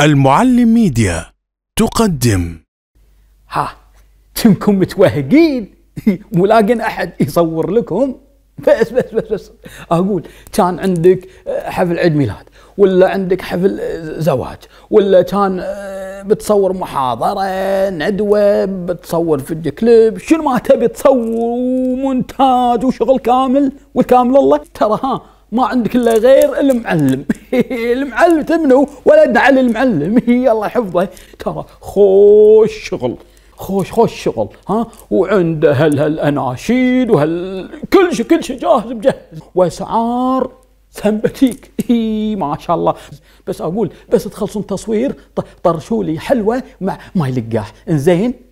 المعلم ميديا تقدم ها تمكم متوهقين لاقين احد يصور لكم بس بس بس بس اقول كان عندك آه، حفل عيد ميلاد ولا عندك حفل آه، زواج ولا كان آه، بتصور محاضره ندوه بتصور فيديو كليب شنو ما تبي تصور ومونتاج وشغل كامل والكامل الله ترى ها ما عندك الا غير المعلم المعلم تمنو ولد علي المعلم الله يحفظه ترى خوش شغل خوش خوش شغل ها وعنده هالاناشيد وهال كل شيء كل شيء جاهز مجهز واسعار سمبتيك اي ما شاء الله بس اقول بس تخلصون تصوير طرشوا لي حلوه مع ماي لقاح انزين